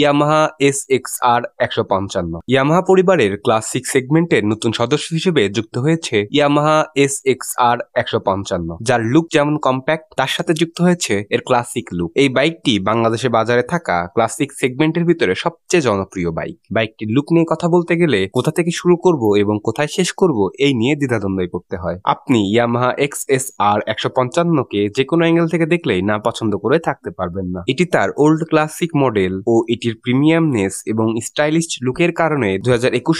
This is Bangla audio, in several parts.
ইয়ামাহা এস এক্স আর একশো পঞ্চান্ন ইয়ামাহা পরিবারের ক্লাস সিক্স সেগমেন্টের নতুন সদস্য হিসেবে যুক্ত হয়েছে ইয়ামাহা এস এক্স আর একশো পঞ্চান্ন যার লুক যেমন কম্প্যাক্ট তার সাথে যুক্ত হয়েছে এর ক্লাসিক লুক এই বাইকটি বাংলাদেশে বাজারে থাকা ক্লাসিক সেগমেন্টের ভিতরে সবচেয়ে জনপ্রিয় বাইক বাইকটির লুক নিয়ে কথা বলতে গেলে কোথা থেকে শুরু করব এবং কোথায় শেষ করব এই নিয়ে দ্বিধাদ্বন্দ্বই করতে হয় আপনি ইয়ামাহা এক্স এস আর একশো পঞ্চান্নকে যে কোনো অ্যাঙ্গেল থেকে দেখলেই না পছন্দ করে থাকতে পারবেন না এটি তার ওল্ড ক্লাসিক মডেল ও এটি এটির প্রিমিয়ামনেস এবং স্টাইলিশ লুকের কারণে দু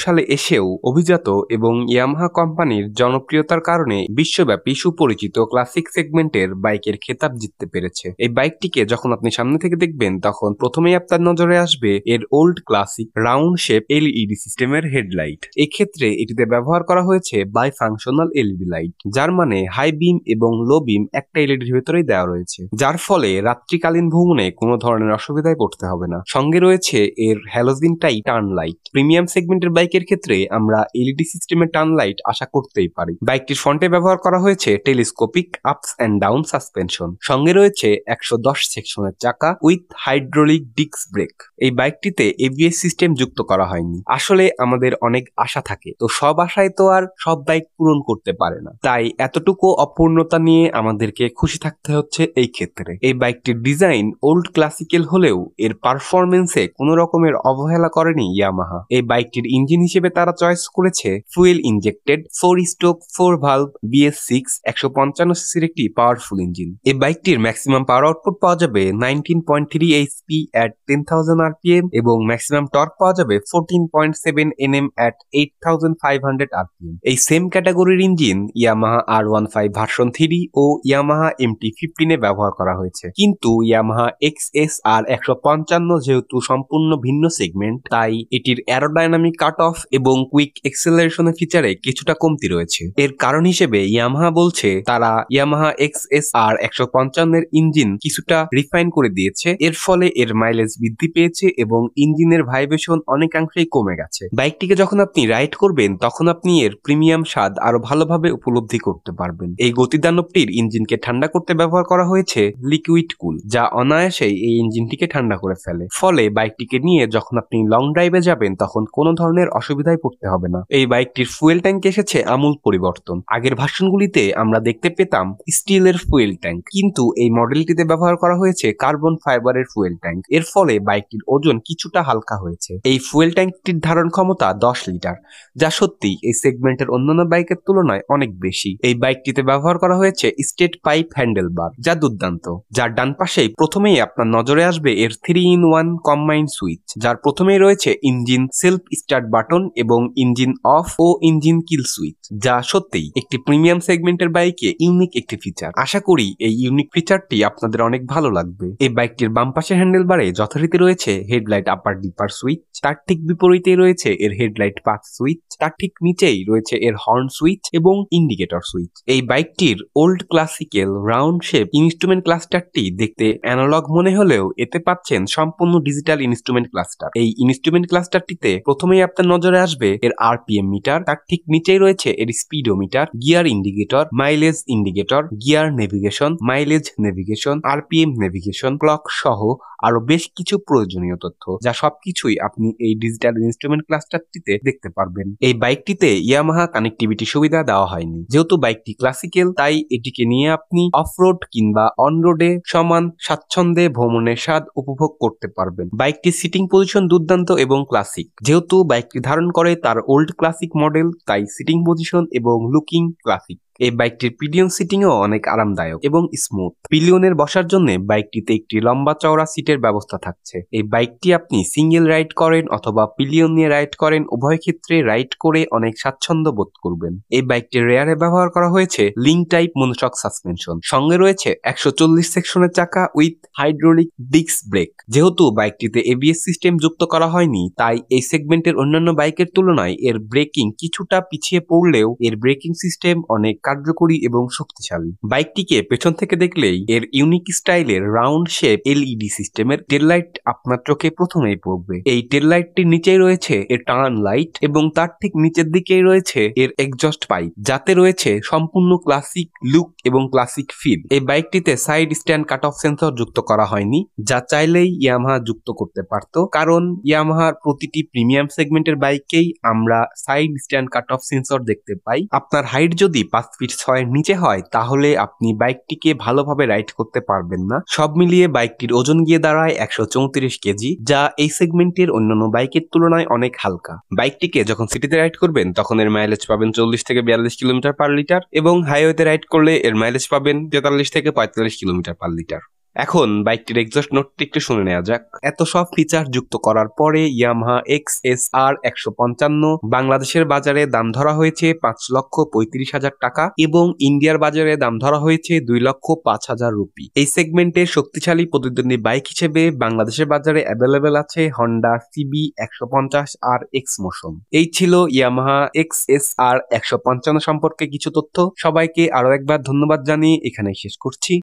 সালে এসেও অভিজাত এবং ইয়ামাহা কোম্পানির জনপ্রিয়তার কারণে বিশ্বব্যাপী সুপরিচিত ক্লাসিক সেগমেন্টের বাইকের খেতাব জিততে পেরেছে এই বাইকটিকে যখন আপনি সামনে থেকে দেখবেন তখন প্রথমেই আপনার নজরে আসবে এর old classic round shape LED সিস্টেমের হেডলাইট এক্ষেত্রে এটিতে ব্যবহার করা হয়েছে বাই ফাংশনাল এলইডি লাইট যার মানে হাই বিম এবং লো বিম একটা এলইডির ভেতরেই দেওয়া রয়েছে যার ফলে রাত্রিকালীন ভ্রমণে কোনো ধরনের অসুবিধায় পড়তে হবে না সঙ্গে সঙ্গে রয়েছে এর হ্যালোজিন টাই টার্ন লাইট প্রিমিয়াম সেগমেন্টের বাইকের ক্ষেত্রে আমরা এলইডি সিস্টেমের টার্ন লাইট আশা করতেই পারি বাইকটির ফ্রন্টে ব্যবহার করা হয়েছে telescopic ups and down suspension সঙ্গে রয়েছে একশো দশ সেকশনের চাকা উইথ হাইড্রোলিক ডিস্ক ব্রেক এই বাইকটিতে এবিএস সিস্টেম যুক্ত করা হয়নি আসলে আমাদের অনেক আশা থাকে তো সব আশায় তো আর সব বাইক পূরণ করতে পারে না তাই এতটুকু অপূর্ণতা নিয়ে আমাদেরকে খুশি থাকতে হচ্ছে এই ক্ষেত্রে এই বাইকটির ডিজাইন ওল্ড ক্লাসিক্যাল হলেও এর পারফরমেন্স মেনটেন্সে কোনো রকমের অবহেলা করেনি ইয়ামাহা এই বাইকটির ইঞ্জিন হিসেবে তারা চয়েস করেছে fuel injected four stroke four valve BS six একশো পঞ্চান্ন সিসির একটি পাওয়ারফুল ইঞ্জিন এই বাইকটির ম্যাক্সিমাম পাওয়ার আউটপুট পাওয়া যাবে nineteen point three H P at ten thousand RPM এবং ম্যাক্সিমাম টর্ক পাওয়া যাবে fourteen point seven N M at eight thousand five hundred RPM এই সেম ক্যাটাগরির engine Yamaha R one five version three ও ইয়ামাহা এম টি ফিফটিনে ব্যবহার করা হয়েছে কিন্তু ইয়ামাহা এক্স এস আর একশো পঞ্চান্ন যেহেতু যেহেতু সম্পূর্ণ ভিন্ন সেগমেন্ট তাই এটির অ্যারোডাইনামিক কাট অফ এবং কুইক এক্সেলারেশনের ফিচারে কিছুটা কমতি রয়েছে এর কারণ হিসেবে ইয়ামাহা বলছে তারা ইয়ামাহা এক্স এস আর একশো পঞ্চান্নের ইঞ্জিন কিছুটা রিফাইন করে দিয়েছে এর ফলে এর মাইলেজ বৃদ্ধি পেয়েছে এবং ইঞ্জিনের ভাইব্রেশন অনেকাংশেই কমে গেছে বাইকটিকে যখন আপনি রাইড করবেন তখন আপনি এর প্রিমিয়াম স্বাদ আরো ভালোভাবে উপলব্ধি করতে পারবেন এই গতিদানবটির ইঞ্জিনকে ঠান্ডা করতে ব্যবহার করা হয়েছে লিকুইড কুল যা অনায়াসেই এই ইঞ্জিনটিকে ঠান্ডা করে ফেলে ফলে ফলে বাইকটিকে নিয়ে যখন আপনি লং ড্রাইভে যাবেন তখন কোনো ধরনের অসুবিধায় পড়তে হবে না এই বাইকটির ফুয়েল ট্যাঙ্ক এসেছে আমূল পরিবর্তন আগের ভাষণগুলিতে আমরা দেখতে পেতাম স্টিলের ফুয়েল ট্যাঙ্ক কিন্তু এই মডেলটিতে ব্যবহার করা হয়েছে কার্বন ফাইবারের ফুয়েল ট্যাঙ্ক এর ফলে বাইকটির ওজন কিছুটা হালকা হয়েছে এই ফুয়েল ট্যাঙ্কটির ধারণ ক্ষমতা দশ লিটার যা সত্যি এই সেগমেন্টের অন্যান্য বাইকের তুলনায় অনেক বেশি এই বাইকটিতে ব্যবহার করা হয়েছে স্টেট পাইপ হ্যান্ডেল বার যা দুর্দান্ত যার ডান পাশেই প্রথমেই আপনার নজরে আসবে এর three in one combined switch যার প্রথমেই রয়েছে ইঞ্জিন সেলফ স্টার্ট বাটন এবং ইঞ্জিন অফ ও ইঞ্জিন কিল সুইচ যা সত্যিই একটি প্রিমিয়াম সেগমেন্টের বাইকে ইউনিক একটি ফিচার আশা করি এই ইউনিক ফিচারটি আপনাদের অনেক ভালো লাগবে এই বাইকটির বাম পাশে হ্যান্ডেল বারে যথারীতি রয়েছে হেডলাইট আপার ডিপার সুইচ তার ঠিক বিপরীতে রয়েছে এর হেডলাইট পাথ সুইচ তার ঠিক নিচেই রয়েছে এর হর্ন সুইচ এবং ইন্ডিকেটর সুইচ এই বাইকটির old classical round shape instrument ক্লাস্টারটি দেখতে অ্যানালগ মনে হলেও এতে পাচ্ছেন সম্পূর্ণ ডিজিটাল ইনস্ট্রুমেন্ট ক্লাস্টার এই ইনস্ট্রুমেন্ট ক্লাস্টারটিতে প্রথমেই আপনার নজরে আসবে এর আরপিএম মিটার তার ঠিক নিচেই রয়েছে এর speedometer gear indicator mileage indicator gear navigation mileage navigation RPM navigation clock সহ আরো বেশ কিছু প্রয়োজনীয় তথ্য যা সবকিছুই আপনি এই ডিজিটাল ইনস্ট্রুমেন্ট ক্লাস্টারটিতে দেখতে পারবেন এই বাইকটিতে ইয়ামাহা কানেক্টিভিটি সুবিধা দেওয়া হয়নি যেহেতু বাইকটি ক্লাসিক্যাল তাই এটিকে নিয়ে আপনি অফরোড কিংবা অনরোডে সমান স্বাচ্ছন্দ্যে ভ্রমণের স্বাদ উপভোগ করতে পারবেন পারবেন বাইকটি সিটিং পজিশন দুর্দান্ত এবং ক্লাসিক যেহেতু বাইকটি ধারণ করে তার ওল্ড ক্লাসিক মডেল তাই সিটিং পজিশন এবং লুকিং ক্লাসিক এই বাইকটির পিলিয়ন সিটিংও অনেক আরামদায়ক এবং স্মুথ পিলিয়নের বসার জন্য বাইকটিতে একটি লম্বা চওড়া সিটের ব্যবস্থা থাকছে এই বাইকটি আপনি সিঙ্গেল রাইড করেন অথবা পিলিয়ন নিয়ে রাইড করেন উভয় ক্ষেত্রে রাইড করে অনেক স্বাচ্ছন্দ্য বোধ করবেন এই বাইকটির রেয়ারে ব্যবহার করা হয়েছে লিঙ্ক টাইপ মনোশক সাসপেনশন সঙ্গে রয়েছে একশো চল্লিশ সেকশনের চাকা উইথ হাইড্রোলিক ডিক্স ব্রেক যেহেতু বাইকটিতে এবিএস সিস্টেম যুক্ত করা হয়নি তাই এই সেগমেন্টের অন্যান্য বাইকের তুলনায় এর ব্রেকিং কিছুটা পিছিয়ে পড়লেও এর ব্রেকিং সিস্টেম অনেক কার্যকরী এবং শক্তিশালী বাইকটিকে পেছন থেকে দেখলেই এর ইউনিক স্টাইলের রাউন্ড শেপ এলইডি সিস্টেমের টেল লাইট আপনার চোখে প্রথমেই পড়বে এই টেল লাইটটির নিচেই রয়েছে এর টার্ন লাইট এবং তার ঠিক নিচের দিকেই রয়েছে এর একজস্ট পাইপ যাতে রয়েছে সম্পূর্ণ ক্লাসিক লুক এবং ক্লাসিক ফিল এই বাইকটিতে side stand cut off sensor যুক্ত করা হয়নি যা চাইলেই ইয়ামাহা যুক্ত করতে পারত কারণ ইয়ামাহার প্রতিটি প্রিমিয়াম সেগমেন্টের বাইকেই আমরা side stand cut off sensor দেখতে পাই আপনার হাইট যদি পাঁচ ফিট ছয়ের নিচে হয় তাহলে আপনি বাইকটিকে ভালোভাবে রাইড করতে পারবেন না সব মিলিয়ে বাইকটির ওজন গিয়ে দাঁড়ায় একশো চৌত্রিশ কেজি যা এই সেগমেন্টের অন্যান্য বাইকের তুলনায় অনেক হালকা বাইকটিকে যখন সিটিতে রাইড করবেন তখন এর মাইলেজ পাবেন চল্লিশ থেকে বিয়াল্লিশ কিলোমিটার পার লিটার এবং হাইওয়েতে রাইড করলে এর মাইলেজ পাবেন তেতাল্লিশ থেকে পঁয়তাল্লিশ কিলোমিটার পার লিটার এখন বাইকটির এক্সস্ট নোটটি একটু শুনে নেওয়া যাক এত সব ফিচার যুক্ত করার পরে ইয়ামাহা এক্স এস আর একশো পঞ্চান্ন বাংলাদেশের বাজারে দাম ধরা হয়েছে পাঁচ লক্ষ পঁয়ত্রিশ হাজার টাকা এবং ইন্ডিয়ার বাজারে দাম ধরা হয়েছে দুই লক্ষ পাঁচ হাজার রুপি এই সেগমেন্টে শক্তিশালী প্রতিদ্বন্দ্বী বাইক হিসেবে বাংলাদেশের বাজারে অ্যাভেলেবেল আছে হন্ডা সিবি একশো পঞ্চাশ আর এক্স মোশন এই ছিল ইয়ামাহা এক্স এস আর একশো পঞ্চান্ন সম্পর্কে কিছু তথ্য সবাইকে আরো একবার ধন্যবাদ জানিয়ে এখানে শেষ করছি